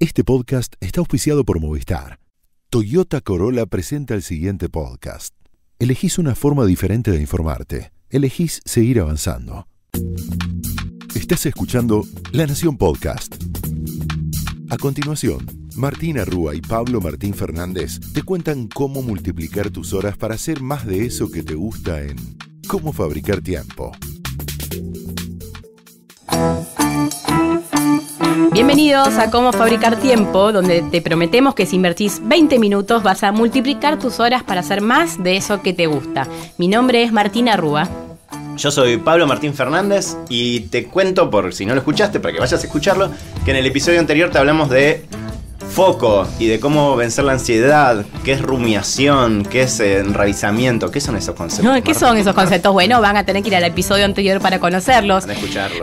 Este podcast está auspiciado por Movistar. Toyota Corolla presenta el siguiente podcast. Elegís una forma diferente de informarte. Elegís seguir avanzando. Estás escuchando La Nación Podcast. A continuación, Martina Rúa y Pablo Martín Fernández te cuentan cómo multiplicar tus horas para hacer más de eso que te gusta en Cómo fabricar tiempo. Bienvenidos a Cómo Fabricar Tiempo, donde te prometemos que si invertís 20 minutos vas a multiplicar tus horas para hacer más de eso que te gusta. Mi nombre es Martina Rúa. Yo soy Pablo Martín Fernández y te cuento, por si no lo escuchaste, para que vayas a escucharlo, que en el episodio anterior te hablamos de foco y de cómo vencer la ansiedad, qué es rumiación, qué es enraizamiento, qué son esos conceptos. ¿qué son esos conceptos? Bueno, van a tener que ir al episodio anterior para conocerlos.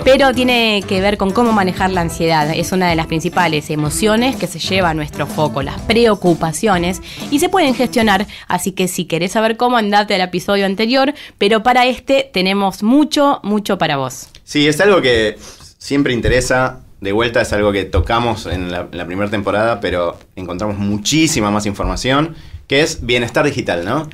Pero tiene que ver con cómo manejar la ansiedad. Es una de las principales emociones que se lleva a nuestro foco, las preocupaciones, y se pueden gestionar. Así que si querés saber cómo, andate al episodio anterior, pero para este tenemos mucho, mucho para vos. Sí, es algo que siempre interesa de vuelta es algo que tocamos en la, primera temporada, pero encontramos muchísima más información, que es bienestar digital, ¿no? Tomar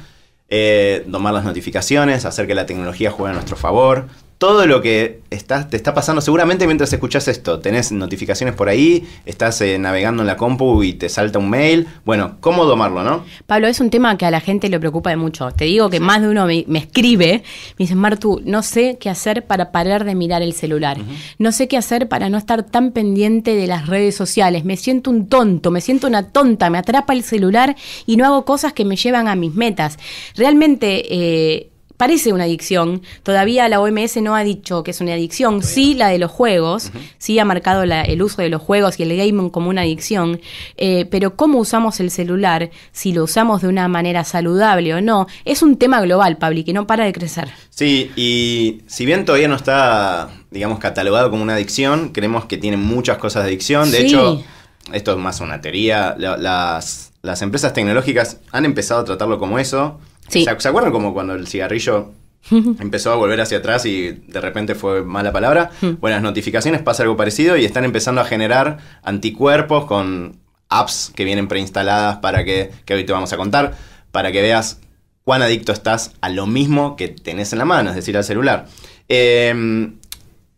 eh, las notificaciones, hacer que la tecnología juegue a nuestro favor, todo lo que está, te está pasando. Seguramente mientras escuchas esto, tenés notificaciones por ahí, estás eh, navegando en la compu y te salta un mail. Bueno, ¿cómo domarlo, no? Pablo, es un tema que a la gente le preocupa de mucho. Te digo que más de uno me, escribe, me dice, Martu, no sé qué hacer para parar de mirar el celular. No sé qué hacer para no estar tan pendiente de las redes sociales. Me siento un tonto, me siento una tonta, me atrapa el celular y no hago cosas que me llevan a mis metas. Realmente... Eh, parece una adicción. Todavía la OMS no ha dicho que es una adicción, sí la de los juegos, sí ha marcado el uso de los juegos y el gaming como una adicción, eh, pero cómo usamos el celular, si lo usamos de una manera saludable o no, es un tema global, Pablo, que no para de crecer. Sí, y si bien todavía no está, digamos, catalogado como una adicción, creemos que tiene muchas cosas de adicción, de hecho, esto es más una teoría, las, las empresas tecnológicas han empezado a tratarlo como eso. ¿Se acuerdan como cuando el cigarrillo empezó a volver hacia atrás y de repente fue mala palabra. Hmm. Bueno, las notificaciones pasa algo parecido y están empezando a generar anticuerpos con apps que vienen preinstaladas para que, que hoy te vamos a contar, para que veas cuán adicto estás a lo mismo que tenés en la mano, es decir, al celular. Em,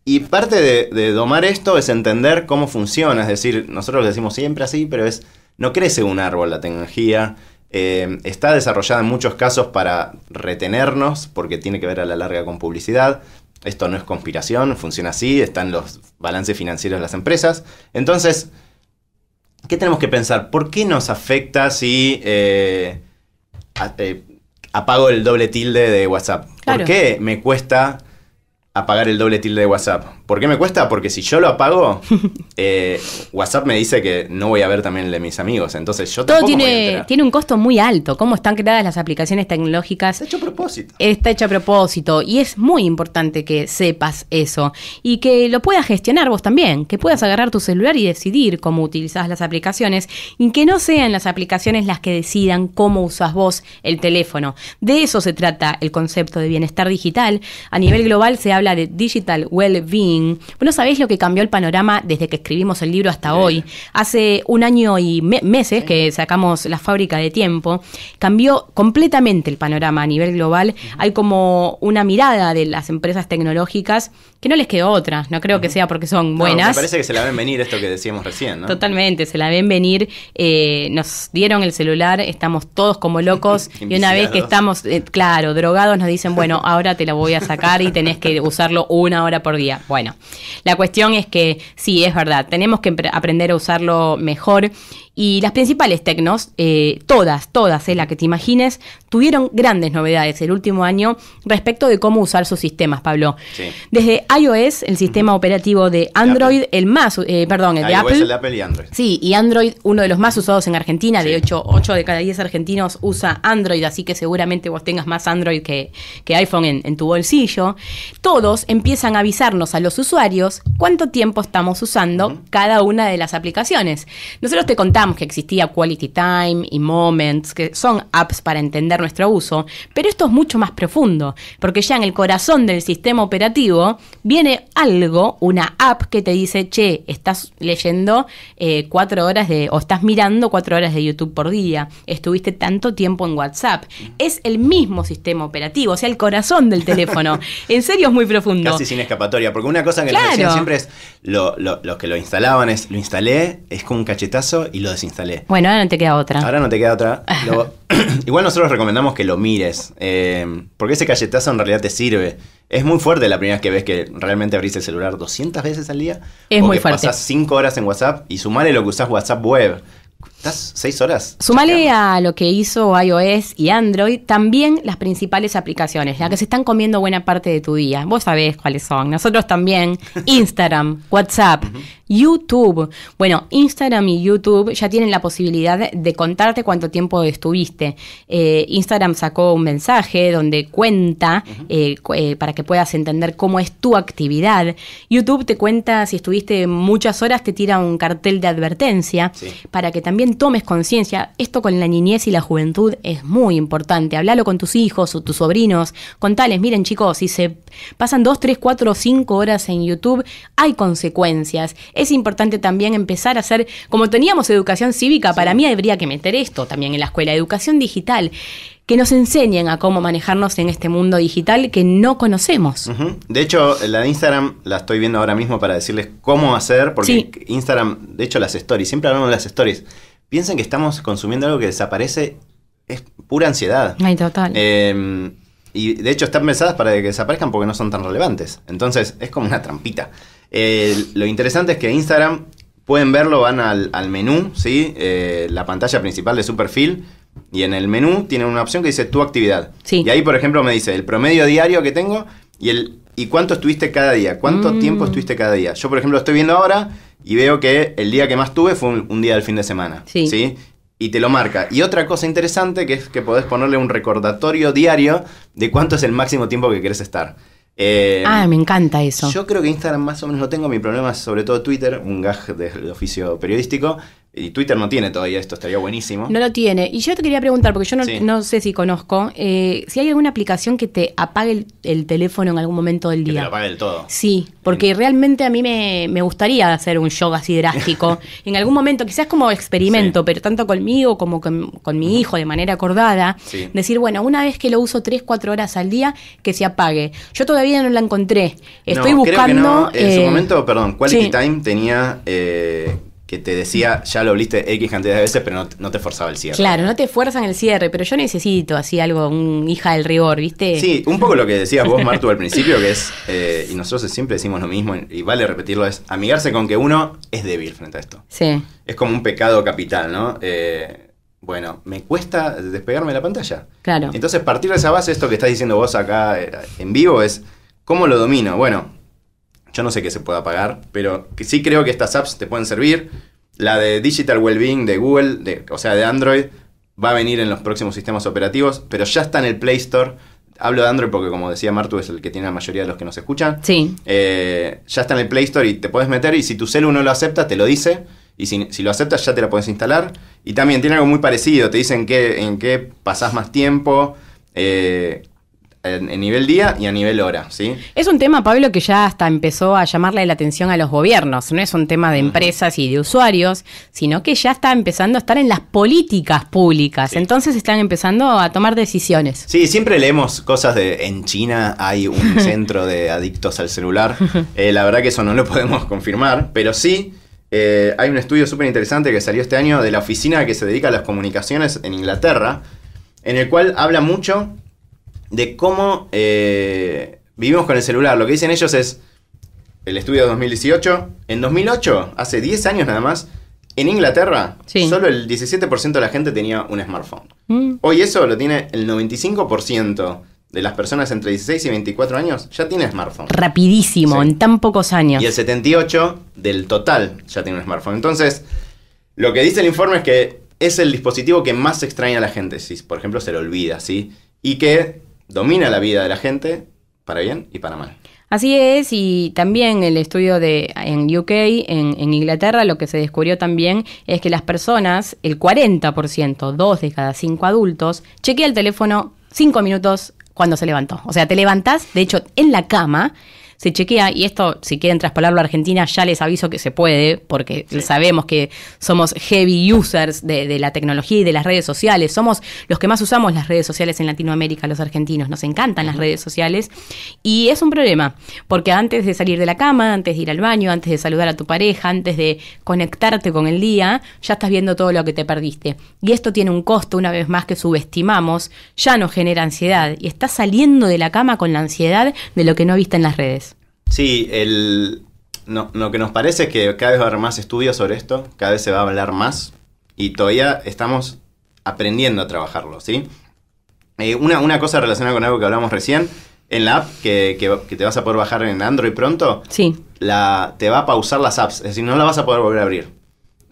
y parte de, de domar esto es entender cómo funciona, es decir, nosotros lo decimos siempre así, pero es, no crece un árbol la tecnología, eh, está desarrollada en muchos casos para retenernos, porque tiene que ver a la larga con publicidad. Esto no es conspiración, funciona así, están los balances financieros de las empresas. Entonces, ¿qué tenemos que pensar? ¿Por qué nos afecta si eh, eh, apago el doble tilde de WhatsApp? ¿Por qué me cuesta apagar el doble tilde de WhatsApp? ¿Por qué me cuesta? Porque si yo lo apago, eh, WhatsApp me dice que no voy a ver también el de mis amigos. Entonces yo Todo tiene, tiene un costo muy alto. Cómo están creadas las aplicaciones tecnológicas. Está hecho a propósito. Está hecho a propósito. Y es muy importante que sepas eso. Y que lo puedas gestionar vos también. Que puedas agarrar tu celular y decidir cómo utilizas las aplicaciones. Y que no sean las aplicaciones las que decidan cómo usas vos el teléfono. De eso se trata el concepto de bienestar digital. A nivel global se habla de digital well-being ¿Vos Bueno, ¿sabés lo que cambió el panorama desde que escribimos el libro hasta hoy? Hace un año y meses que sacamos La fábrica de tiempo, cambió completamente el panorama a nivel global. Hay como una mirada de las empresas tecnológicas que no les quedó otra. No creo que sea porque son buenas. me parece que se la ven venir esto que decíamos recién, ¿no? Totalmente, se la ven venir. Eh, nos dieron el celular, estamos todos como locos y una vez que estamos, eh, claro, drogados, nos dicen, bueno, ahora te la voy a sacar y tenés que usarlo una hora por día. Bueno. Bueno, la cuestión es que sí, es verdad, tenemos que aprender a usarlo mejor y las principales tecnos, eh, todas, todas, eh, la que te imagines, tuvieron grandes novedades el último año respecto de cómo usar sus sistemas, Pablo. Desde iOS, el sistema operativo de Android, el más, eh, perdón, el de, Apple, y Android. Sí, y Android, uno de los más usados en Argentina. De hecho, 8 de cada 10 argentinos usa Android, así que seguramente vos tengas más Android que, que iPhone en, tu bolsillo. Todos empiezan a avisarnos a los usuarios cuánto tiempo estamos usando cada una de las aplicaciones. Nosotros te contamos que existía Quality Time y Moments, que son apps para entender nuestro uso, pero esto es mucho más profundo, porque ya en el corazón del sistema operativo viene algo, una app que te dice, che, estás leyendo eh, cuatro horas de, o estás mirando cuatro horas de YouTube por día, estuviste tanto tiempo en WhatsApp. Es el mismo sistema operativo, o sea, el corazón del teléfono. en serio es muy profundo. Casi sin escapatoria, porque una cosa que siempre es, los que lo instalaban es, lo instalé, es con un cachetazo y lo desinstalé. Bueno, ahora no te queda otra. Ahora no te queda otra. igual nosotros recomendamos que lo mires, eh, porque ese calletazo en realidad te sirve. Es muy fuerte la primera vez que ves que realmente abrís el celular 200 veces al día. Es muy fuerte. Pasas 5 horas en WhatsApp y sumale lo que usás WhatsApp web. Estás 6 horas. Sumale a lo que hizo iOS y Android también las principales aplicaciones, las que se están comiendo buena parte de tu día. Vos sabés cuáles son. Nosotros también. Instagram, WhatsApp, YouTube. Bueno, Instagram y YouTube ya tienen la posibilidad de contarte cuánto tiempo estuviste. Eh, Instagram sacó un mensaje donde cuenta eh, eh, para que puedas entender cómo es tu actividad. YouTube te cuenta si estuviste muchas horas, te tira un cartel de advertencia para que también tomes conciencia. Esto con la niñez y la juventud es muy importante. Hablalo con tus hijos o tus sobrinos. Contales, miren chicos, si se pasan dos, tres, cuatro o cinco horas en YouTube, hay consecuencias es importante también empezar a hacer, como teníamos educación cívica, para mí habría que meter esto también en la escuela, educación digital que nos enseñen a cómo manejarnos en este mundo digital que no conocemos. De hecho, la de Instagram la estoy viendo ahora mismo para decirles cómo hacer, porque Instagram, de hecho, las stories, siempre hablamos de las stories. Piensen que estamos consumiendo algo que desaparece, es pura ansiedad. total. Em, y de hecho están pensadas para que desaparezcan porque no son tan relevantes. Entonces, es como una trampita. Eh, lo interesante es que Instagram, pueden verlo, van al, menú, ¿sí? Eh, la pantalla principal de su perfil. Y en el menú tienen una opción que dice tu actividad. Y ahí, por ejemplo, me dice el promedio diario que tengo y, el, y cuánto estuviste cada día, cuánto mm. tiempo estuviste cada día. Yo, por ejemplo, estoy viendo ahora y veo que el día que más tuve fue un, día del fin de semana. ¿sí? y te lo marca. Y otra cosa interesante que es que podés ponerle un recordatorio diario de cuánto es el máximo tiempo que querés estar. Eh, ah, me encanta eso. Yo creo que Instagram más o menos lo tengo. Mi problema es sobre todo Twitter, un gaj del oficio periodístico. Y Twitter no tiene todavía esto, estaría buenísimo. No lo tiene. Y yo te quería preguntar, porque yo no, sé si conozco, eh, si hay alguna aplicación que te apague el, teléfono en algún momento del día. Que te lo apague del todo. Sí, porque realmente a mí me, gustaría hacer un show así drástico. en algún momento, quizás como experimento, pero tanto conmigo como con, mi hijo de manera acordada, decir, bueno, una vez que lo uso 3, 4 horas al día, que se apague. Yo todavía no la encontré. Estoy buscando... En su eh, momento, perdón, Quality Time tenía... Eh, te decía, ya lo viste X cantidad de veces, pero no, te forzaba el cierre. Claro, no te fuerzan el cierre, pero yo necesito así algo, un hija del rigor, ¿viste? Sí, un poco lo que decías vos, Martu, al principio, que es, eh, y nosotros siempre decimos lo mismo, y vale repetirlo, es amigarse con que uno es débil frente a esto. Sí. Es como un pecado capital, ¿no? Eh, bueno, me cuesta despegarme de la pantalla. Claro. Entonces, partir de esa base, esto que estás diciendo vos acá eh, en vivo es, ¿cómo lo domino? Bueno, yo no sé qué se pueda pagar, pero sí creo que estas apps te pueden servir. La de Digital Wellbeing de Google, o sea, de Android, va a venir en los próximos sistemas operativos, pero ya está en el Play Store. Hablo de Android porque, como decía Martu, es el que tiene la mayoría de los que nos escuchan. Sí. Eh, ya está en el Play Store y te puedes meter y si tu celu no lo acepta, te lo dice. Y si, lo aceptas, ya te la puedes instalar. Y también tiene algo muy parecido. Te dicen que, en qué pasás más tiempo, eh, en nivel día y a nivel hora, ¿sí? Es un tema, Pablo, que ya hasta empezó a llamarle la atención a los gobiernos. No es un tema de empresas y de usuarios, sino que ya está empezando a estar en las políticas públicas. Entonces están empezando a tomar decisiones. Sí, siempre leemos cosas de en China hay un centro de adictos al celular. Eh, la verdad que eso no lo podemos confirmar, pero sí. Eh, hay un estudio súper interesante que salió este año de la oficina que se dedica a las comunicaciones en Inglaterra, en el cual habla mucho de cómo eh, vivimos con el celular. Lo que dicen ellos es, el estudio de 2018, en 2008, hace 10 años nada más, en Inglaterra, solo el 17% de la gente tenía un smartphone. Mm. Hoy eso lo tiene el 95% de las personas entre 16 y 24 años ya tiene smartphone. Rapidísimo, en tan pocos años. Y el 78 del total ya tiene un smartphone. Entonces, lo que dice el informe es que es el dispositivo que más extraña a la gente, si por ejemplo se lo olvida, ¿sí? Y que domina la vida de la gente para bien y para mal. Así es, y también el estudio de en UK, en, Inglaterra, lo que se descubrió también es que las personas, el 40%, dos de cada cinco adultos, chequea el teléfono cinco minutos cuando se levantó. O sea, te levantás, de hecho, en la cama, se chequea, y esto, si quieren traspolarlo a Argentina, ya les aviso que se puede, porque sabemos que somos heavy users de, la tecnología y de las redes sociales. Somos los que más usamos las redes sociales en Latinoamérica, los argentinos. Nos encantan las redes sociales. Y es un problema, porque antes de salir de la cama, antes de ir al baño, antes de saludar a tu pareja, antes de conectarte con el día, ya estás viendo todo lo que te perdiste. Y esto tiene un costo, una vez más, que subestimamos, ya nos genera ansiedad. Y estás saliendo de la cama con la ansiedad de lo que no viste en las redes. Sí, el, no, lo que nos parece es que cada vez va a haber más estudios sobre esto, cada vez se va a hablar más y todavía estamos aprendiendo a trabajarlo, ¿sí? Eh, una, cosa relacionada con algo que hablamos recién, en la app que, te vas a poder bajar en Android pronto, sí. la, te va a pausar las apps, es decir, no la vas a poder volver a abrir.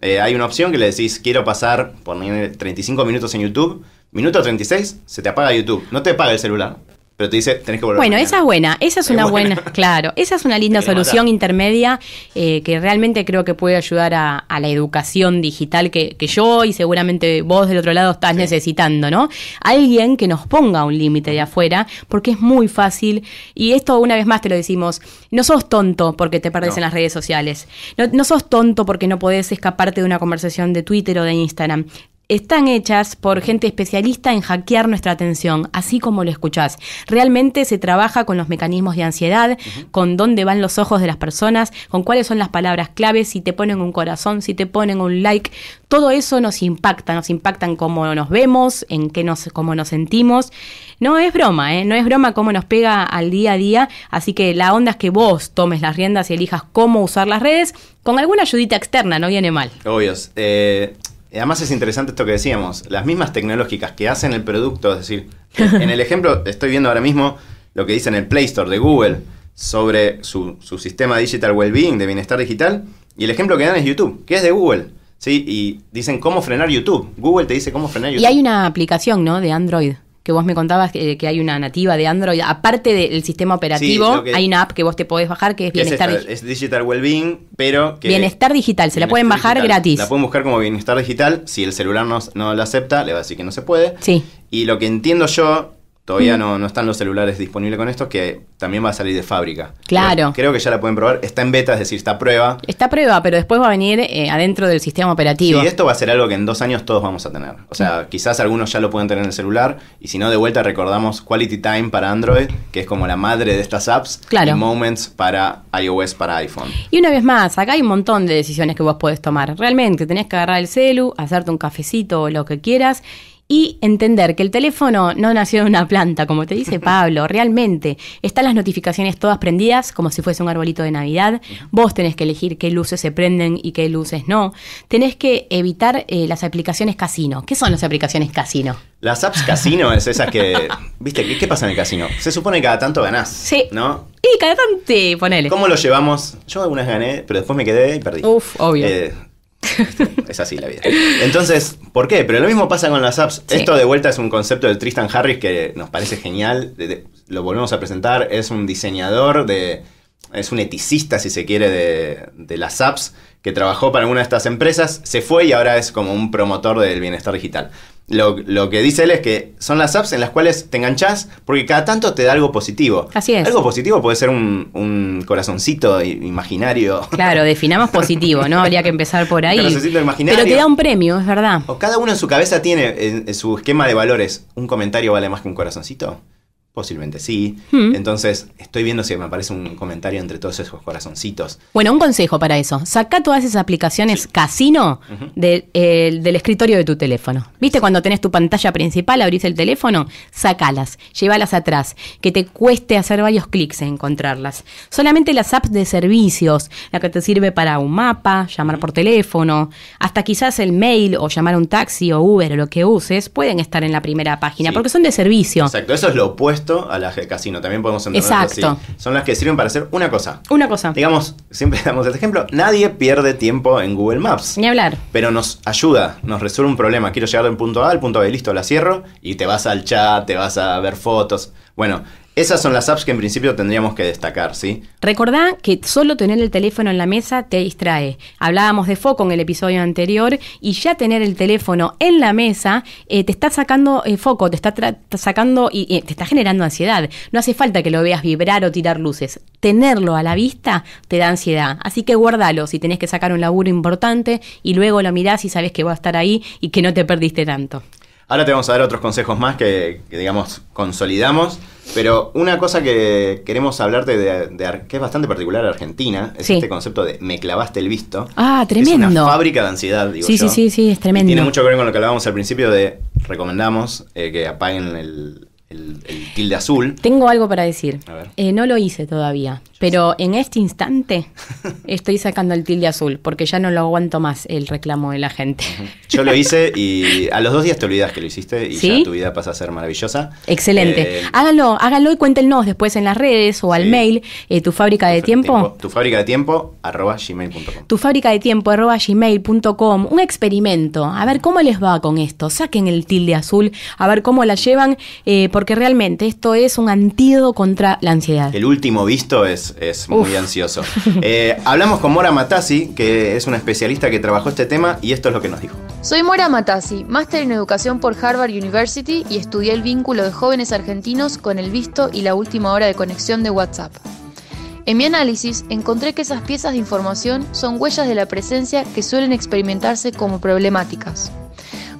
Eh, hay una opción que le decís, quiero pasar por 35 minutos en YouTube, minuto 36, se te apaga YouTube, no te apaga el celular, pero te dice, tenés que volver. Bueno, esa es buena, esa es, una buena. claro, esa es una linda solución intermedia eh, que realmente creo que puede ayudar a, la educación digital que, yo y seguramente vos del otro lado estás necesitando, ¿no? Alguien que nos ponga un límite de afuera, porque es muy fácil, y esto una vez más te lo decimos, no sos tonto porque te perdes en las redes sociales, no, no sos tonto porque no podés escaparte de una conversación de Twitter o de Instagram, están hechas por gente especialista en hackear nuestra atención, así como lo escuchás. Realmente se trabaja con los mecanismos de ansiedad, con dónde van los ojos de las personas, con cuáles son las palabras claves, si te ponen un corazón, si te ponen un like. Todo eso nos impacta, nos impacta en cómo nos vemos, en qué nos, cómo nos sentimos. No es broma, ¿eh? no es broma cómo nos pega al día a día. Así que la onda es que vos tomes las riendas y elijas cómo usar las redes. Con alguna ayudita externa, no viene mal. Obvio. Eh, Además es interesante esto que decíamos, las mismas tecnológicas que hacen el producto, es decir, en el ejemplo estoy viendo ahora mismo lo que dice en el Play Store de Google sobre su, su sistema Digital Wellbeing, de bienestar digital, y el ejemplo que dan es YouTube, que es de Google. Sí, y dicen cómo frenar YouTube. Google te dice cómo frenar YouTube. Y hay una aplicación, ¿no? De Android que vos me contabas que, hay una nativa de Android, aparte del sistema operativo, hay una app que vos te podés bajar que es Bienestar es Digital. Es Digital Wellbeing, pero Bienestar Digital, se la pueden bajar gratis. La pueden buscar como Bienestar Digital, si el celular no, no la acepta, le va a decir que no se puede. Sí. Y lo que entiendo yo Todavía mm. no, no están los celulares disponibles con esto, que también va a salir de fábrica. Claro. creo que ya la pueden probar. Está en beta, es decir, está a prueba. Está a prueba, pero después va a venir eh, adentro del sistema operativo. Y esto va a ser algo que en dos años todos vamos a tener. O sea, quizás algunos ya lo pueden tener en el celular. Y si no, de vuelta recordamos Quality Time para Android, que es como la madre de estas apps. Claro. Y Moments para iOS, para iPhone. Y una vez más, acá hay un montón de decisiones que vos podés tomar. Realmente, tenés que agarrar el celu, hacerte un cafecito o lo que quieras y entender que el teléfono no nació de una planta, como te dice Pablo, realmente están las notificaciones todas prendidas como si fuese un arbolito de Navidad, vos tenés que elegir qué luces se prenden y qué luces no, tenés que evitar eh, las aplicaciones casino. ¿Qué son las aplicaciones casino? Las apps casino es esas que, viste, ¿qué, qué pasa en el casino? Se supone que cada tanto ganás, sí. ¿no? Y cada tanto, ponele. ¿Cómo lo llevamos? Yo algunas gané, pero después me quedé y perdí. Uf, obvio. Eh, es así la vida. Entonces, ¿por qué? Pero lo mismo pasa con las apps. Esto de vuelta es un concepto de Tristan Harris que nos parece genial. lo volvemos a presentar. Es un diseñador de. Es un eticista, si se quiere, de, de las apps que trabajó para alguna de estas empresas, se fue y ahora es como un promotor del bienestar digital. Lo, que dice él es que son las apps en las cuales te enganchas porque cada tanto te da algo positivo. Así es. Algo positivo puede ser un, corazoncito imaginario. Claro, definamos positivo, ¿no? Habría que empezar por ahí. Corazoncito imaginario. Pero te da un premio, es verdad. O cada uno en su cabeza tiene en su esquema de valores. ¿Un comentario vale más que un corazoncito? Posiblemente sí. Hmm. Entonces, estoy viendo si me aparece un comentario entre todos esos corazoncitos. Bueno, un consejo para eso. Saca todas esas aplicaciones casino eh, del escritorio de tu teléfono. ¿Viste? Cuando tenés tu pantalla principal, abrís el teléfono, sacalas, llévalas atrás, que te cueste hacer varios clics en encontrarlas. Solamente las apps de servicios, la que te sirve para un mapa, llamar por teléfono, hasta quizás el mail o llamar un taxi o Uber o lo que uses, pueden estar en la primera página, porque son de servicio. Exacto, eso es lo opuesto a las de casino. También podemos entenderlo así. Son las que sirven para hacer una cosa. Una cosa. Digamos, siempre damos este ejemplo, nadie pierde tiempo en Google Maps. Ni hablar. Pero nos ayuda, nos resuelve un problema. Quiero llegar del punto A al punto B, listo, la cierro y te vas al chat, te vas a ver fotos. Bueno, esas son las apps que en principio tendríamos que destacar, ¿sí? Recordá que solo tener el teléfono en la mesa te distrae. Hablábamos de foco en el episodio anterior y ya tener el teléfono en la mesa eh, te está sacando eh, foco, te está sacando y eh, te está generando ansiedad. No hace falta que lo veas vibrar o tirar luces. Tenerlo a la vista te da ansiedad. Así que guárdalo si tenés que sacar un laburo importante y luego lo mirás y sabes que va a estar ahí y que no te perdiste tanto. Ahora te vamos a dar otros consejos más que, digamos, consolidamos. Pero una cosa que queremos hablarte de, que es bastante particular a Argentina es este concepto de me clavaste el visto. Ah, tremendo. Es una fábrica de ansiedad, digo sí, yo. Sí, sí, sí, es tremendo. tiene mucho que ver con lo que hablábamos al principio de recomendamos eh, que apaguen el, el, tilde azul. Tengo algo para decir. Eh, no lo hice todavía, pero en este instante estoy sacando el tilde azul porque ya no lo aguanto más el reclamo de la gente. Yo lo hice y a los dos días te olvidas que lo hiciste y ya tu vida pasa a ser maravillosa. Excelente. Eh, hágalo háganlo, y cuéntenos después en las redes o al mail eh, tu fábrica de tiempo. Tu fábrica de tiempo Tu fábrica de tiempo gmail.com. Un experimento. A ver cómo les va con esto. Saquen el tilde azul. A ver cómo la llevan. por porque realmente esto es un antídoto contra la ansiedad. El último visto es, es muy ansioso. Eh, hablamos con Mora Matassi, que es una especialista que trabajó este tema, y esto es lo que nos dijo. Soy Mora Matassi, máster en educación por Harvard University y estudié el vínculo de jóvenes argentinos con el visto y la última hora de conexión de WhatsApp. En mi análisis encontré que esas piezas de información son huellas de la presencia que suelen experimentarse como problemáticas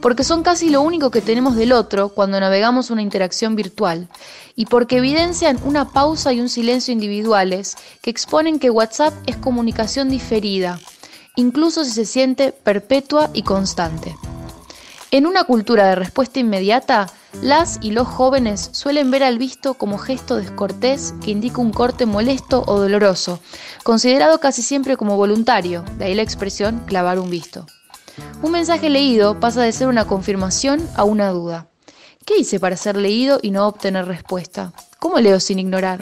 porque son casi lo único que tenemos del otro cuando navegamos una interacción virtual, y porque evidencian una pausa y un silencio individuales que exponen que WhatsApp es comunicación diferida, incluso si se siente perpetua y constante. En una cultura de respuesta inmediata, las y los jóvenes suelen ver al visto como gesto descortés que indica un corte molesto o doloroso, considerado casi siempre como voluntario, de ahí la expresión clavar un visto. Un mensaje leído pasa de ser una confirmación a una duda. ¿Qué hice para ser leído y no obtener respuesta? ¿Cómo leo sin ignorar?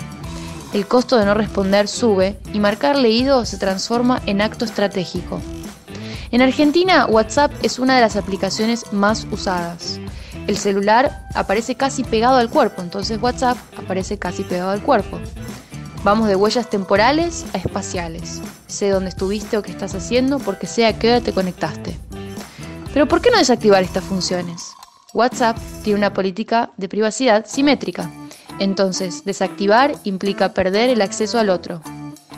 El costo de no responder sube y marcar leído se transforma en acto estratégico. En Argentina, WhatsApp es una de las aplicaciones más usadas. El celular aparece casi pegado al cuerpo, entonces WhatsApp aparece casi pegado al cuerpo. Vamos de huellas temporales a espaciales. Sé dónde estuviste o qué estás haciendo porque sé a qué hora te conectaste. Pero ¿por qué no desactivar estas funciones? WhatsApp tiene una política de privacidad simétrica. Entonces, desactivar implica perder el acceso al otro.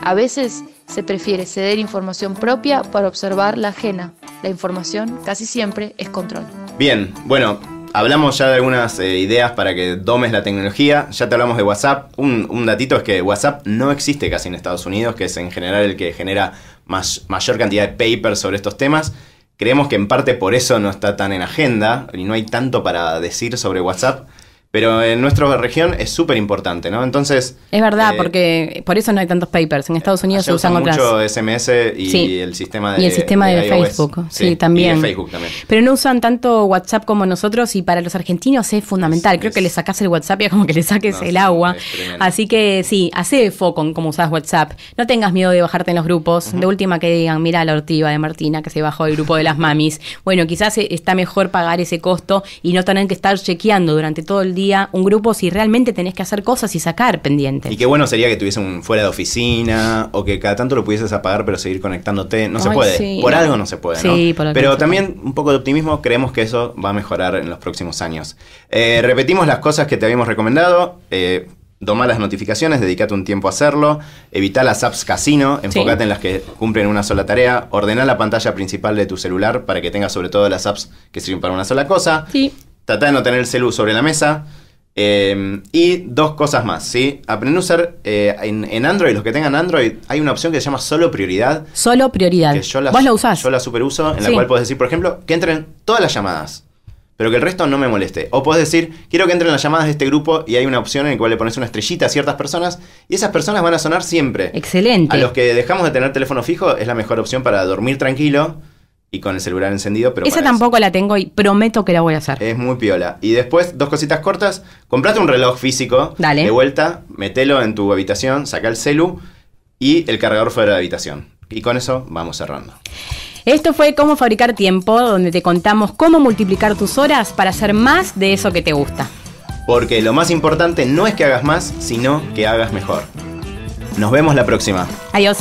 A veces se prefiere ceder información propia para observar la ajena. La información casi siempre es control. Bien, bueno, hablamos ya de algunas eh, ideas para que domes la tecnología. Ya te hablamos de WhatsApp. Un, datito es que WhatsApp no existe casi en Estados Unidos, que es en general el que genera mayor cantidad de papers sobre estos temas. Creemos que en parte por eso no está tan en agenda y no hay tanto para decir sobre WhatsApp. Pero en nuestra región es súper importante, ¿no? Entonces... Es verdad, eh, porque por eso no hay tantos papers. En Estados Unidos se usan, mucho SMS y el sistema de Y el sistema de, Facebook, sí, también. Y Facebook también. Pero no usan tanto WhatsApp como nosotros y para los argentinos es fundamental. Creo que le sacas el WhatsApp y es como que le saques el agua. Así que sí, hace foco en cómo usás WhatsApp. No tengas miedo de bajarte en los grupos. De última que digan, mira la ortiva de Martina que se bajó del grupo de las mamis. Bueno, quizás eh, está mejor pagar ese costo y no tener que estar chequeando durante todo el día un grupo si realmente tenés que hacer cosas y sacar pendientes. Y qué bueno sería que tuviese un fuera de oficina o que cada tanto lo pudieses apagar pero seguir conectándote. No se puede. Por algo no se puede. ¿no? pero también un poco de optimismo, creemos que eso va a mejorar en los próximos años. Eh, repetimos las cosas que te habíamos recomendado. Eh, las notificaciones, dedícate un tiempo a hacerlo, evita las apps casino, enfócate en las que cumplen una sola tarea, ordena la pantalla principal de tu celular para que tengas sobre todo las apps que sirven para una sola cosa. Sí. Trata de no tener el celu sobre la mesa. Em, y dos cosas más, ¿sí? Aprende a usar eh, en, Android, los que tengan Android, hay una opción que se llama solo prioridad. Solo prioridad. yo la, Vos la usás. Yo la superuso, en la cual podés decir, por ejemplo, que entren todas las llamadas, pero que el resto no me moleste. O podés decir, quiero que entren las llamadas de este grupo y hay una opción en la cual le pones una estrellita a ciertas personas y esas personas van a sonar siempre. Excelente. A los que dejamos de tener teléfono fijo es la mejor opción para dormir tranquilo y con el celular encendido. Pero Esa tampoco la tengo y prometo que la voy a hacer. Es muy piola. Y después, dos cositas cortas. Comprate un reloj físico. Dale. De vuelta, mételo en tu habitación, saca el celu y el cargador fuera de la habitación. Y con eso vamos cerrando. Esto fue Cómo Fabricar Tiempo, donde te contamos cómo multiplicar tus horas para hacer más de eso que te gusta. Porque lo más importante no es que hagas más, sino que hagas mejor. Nos vemos la próxima. Adiós.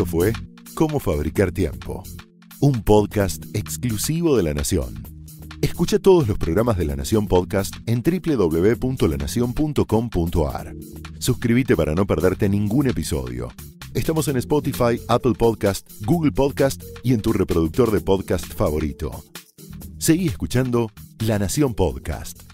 Esto fue Cómo Fabricar Tiempo, un podcast exclusivo de La Nación. Escucha todos los programas de La Nación Podcast en www.lanacion.com.ar. Suscríbete para no perderte ningún episodio. Estamos en Spotify, Apple Podcast, Google Podcast y en tu reproductor de podcast favorito. Seguí escuchando La Nación Podcast.